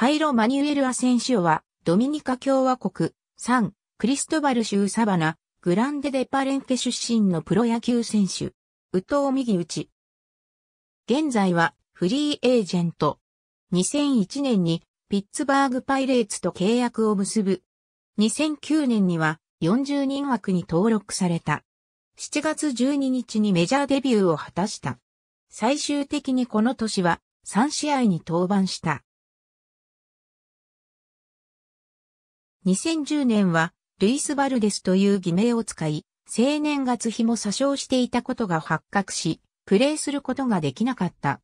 ハイロ・マニュエル・アセンシオは、ドミニカ共和国、サン・クリストバル州サバナ、グランデ・デ・パレンケ出身のプロ野球選手、ウトウ・右打ち。現在は、フリーエージェント。2001年に、ピッツバーグ・パイレーツと契約を結ぶ。2009年には、40人枠に登録された。7月12日にメジャーデビューを果たした。最終的にこの年は3試合に登板した。2010年は、ルイス・バルデスという偽名を使い、青年月日も詐称していたことが発覚し、プレーすることができなかった。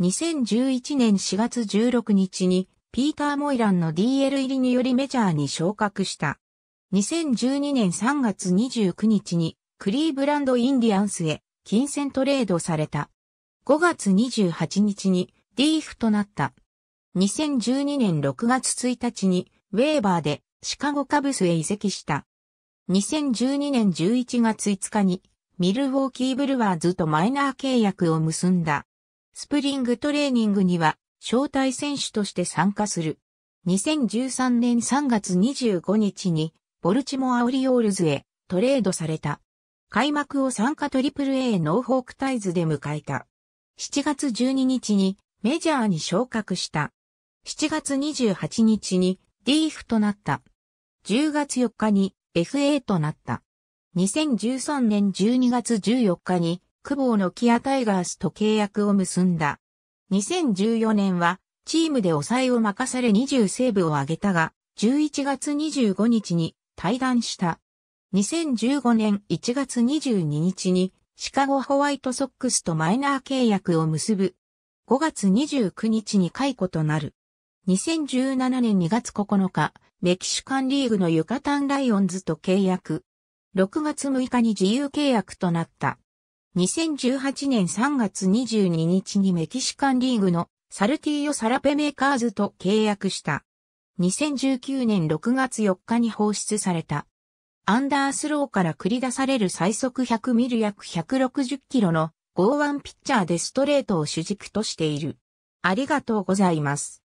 2011年4月16日に、ピーター・モイランの DL 入りによりメジャーに昇格した。2012年3月29日に、クリーブランド・インディアンスへ、金銭トレードされた。5月28日に、リーフとなった。2012年6月1日に、ウェーバーでシカゴカブスへ移籍した。2012年11月5日にミルウォーキーブルワーズとマイナー契約を結んだ。スプリングトレーニングには招待選手として参加する。2013年3月25日にボルチモアオリオールズへトレードされた。開幕を参加トリプル a ノーホークタイズで迎えた。7月12日にメジャーに昇格した。7月28日にリーフとなった。10月4日に FA となった。2013年12月14日に、久保のキアタイガースと契約を結んだ。2014年は、チームで抑えを任され20セーブを挙げたが、11月25日に退団した。2015年1月22日に、シカゴホワイトソックスとマイナー契約を結ぶ。5月29日に解雇となる。2017年2月9日、メキシカンリーグのユカタンライオンズと契約。6月6日に自由契約となった。2018年3月22日にメキシカンリーグのサルティーヨ・サラペメーカーズと契約した。2019年6月4日に放出された。アンダースローから繰り出される最速100ミル約160キロの剛腕ピッチャーでストレートを主軸としている。ありがとうございます。